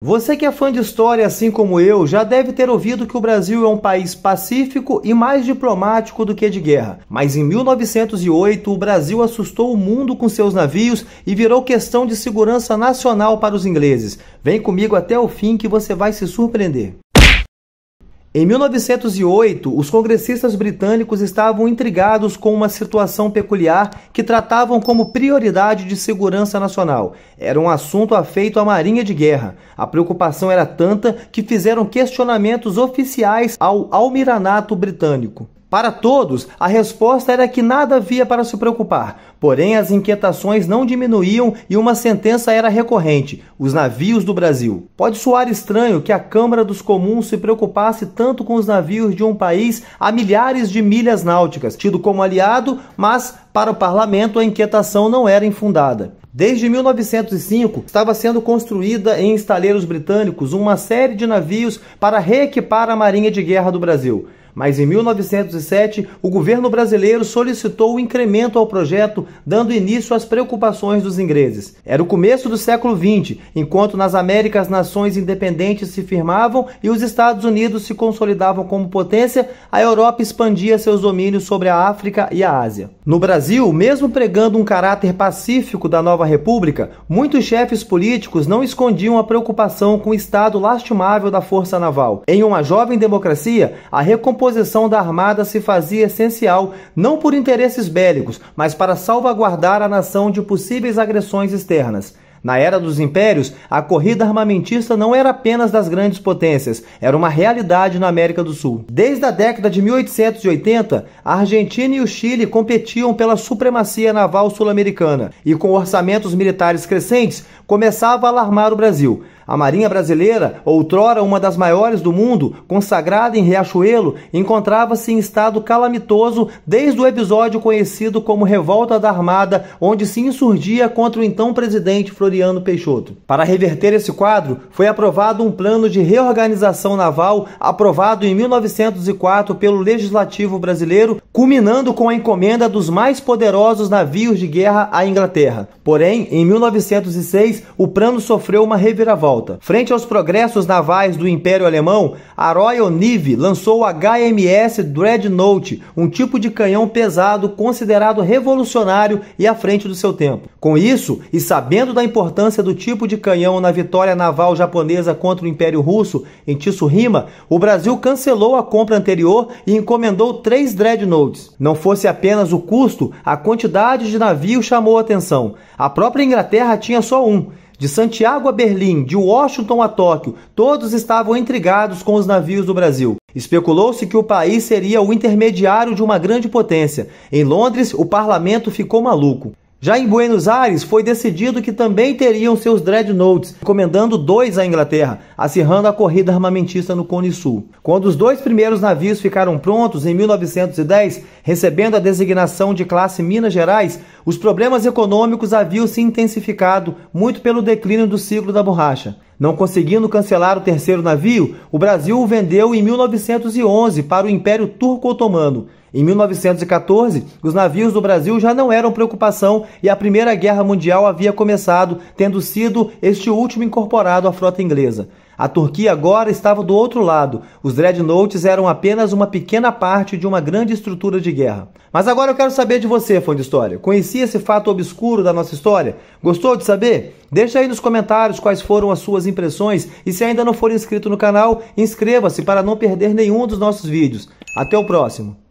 Você que é fã de história assim como eu, já deve ter ouvido que o Brasil é um país pacífico e mais diplomático do que de guerra. Mas em 1908, o Brasil assustou o mundo com seus navios e virou questão de segurança nacional para os ingleses. Vem comigo até o fim que você vai se surpreender. Em 1908, os congressistas britânicos estavam intrigados com uma situação peculiar que tratavam como prioridade de segurança nacional. Era um assunto afeito à Marinha de Guerra. A preocupação era tanta que fizeram questionamentos oficiais ao almiranato britânico. Para todos, a resposta era que nada havia para se preocupar. Porém, as inquietações não diminuíam e uma sentença era recorrente: os navios do Brasil. Pode soar estranho que a Câmara dos Comuns se preocupasse tanto com os navios de um país a milhares de milhas náuticas, tido como aliado, mas para o parlamento a inquietação não era infundada. Desde 1905, estava sendo construída em estaleiros britânicos uma série de navios para reequipar a Marinha de Guerra do Brasil. Mas em 1907, o governo brasileiro solicitou o incremento ao projeto, dando início às preocupações dos ingleses. Era o começo do século XX, enquanto nas Américas nações independentes se firmavam e os Estados Unidos se consolidavam como potência, a Europa expandia seus domínios sobre a África e a Ásia. No Brasil, mesmo pregando um caráter pacífico da nova república, muitos chefes políticos não escondiam a preocupação com o estado lastimável da força naval. Em uma jovem democracia, a recompensa recomposição da armada se fazia essencial não por interesses bélicos, mas para salvaguardar a nação de possíveis agressões externas. Na era dos impérios, a corrida armamentista não era apenas das grandes potências, era uma realidade na América do Sul. Desde a década de 1880, a Argentina e o Chile competiam pela supremacia naval sul-americana, e com orçamentos militares crescentes, começava a alarmar o Brasil. A Marinha Brasileira, outrora uma das maiores do mundo, consagrada em Riachuelo, encontrava-se em estado calamitoso desde o episódio conhecido como Revolta da Armada, onde se insurgia contra o então presidente Floriano Peixoto. Para reverter esse quadro, foi aprovado um plano de reorganização naval aprovado em 1904 pelo Legislativo brasileiro, culminando com a encomenda dos mais poderosos navios de guerra à Inglaterra. Porém, em 1906, o plano sofreu uma reviravolta volta. Frente aos progressos navais do Império Alemão, a Royal Navy lançou o HMS Dreadnought, um tipo de canhão pesado considerado revolucionário e à frente do seu tempo. Com isso, e sabendo da importância do tipo de canhão na vitória naval japonesa contra o Império Russo em Tsushima, o Brasil cancelou a compra anterior e encomendou três Dreadnoughts. Não fosse apenas o custo, a quantidade de navios chamou atenção. A própria Inglaterra tinha só um. De Santiago a Berlim, de Washington a Tóquio, todos estavam intrigados com os navios do Brasil. Especulou-se que o país seria o intermediário de uma grande potência. Em Londres, o parlamento ficou maluco. Já em Buenos Aires, foi decidido que também teriam seus dreadnoughts, encomendando dois à Inglaterra, acirrando a corrida armamentista no Cone Sul. Quando os dois primeiros navios ficaram prontos, em 1910, recebendo a designação de classe Minas Gerais, os problemas econômicos haviam se intensificado muito pelo declínio do ciclo da borracha. Não conseguindo cancelar o terceiro navio, o Brasil o vendeu em 1911 para o Império Turco-Otomano. Em 1914, os navios do Brasil já não eram preocupação e a Primeira Guerra Mundial havia começado, tendo sido este último incorporado à frota inglesa. A Turquia agora estava do outro lado. Os dreadnoughts eram apenas uma pequena parte de uma grande estrutura de guerra. Mas agora eu quero saber de você, fã de história. Conhecia esse fato obscuro da nossa história? Gostou de saber? Deixa aí nos comentários quais foram as suas impressões e se ainda não for inscrito no canal, inscreva-se para não perder nenhum dos nossos vídeos. Até o próximo!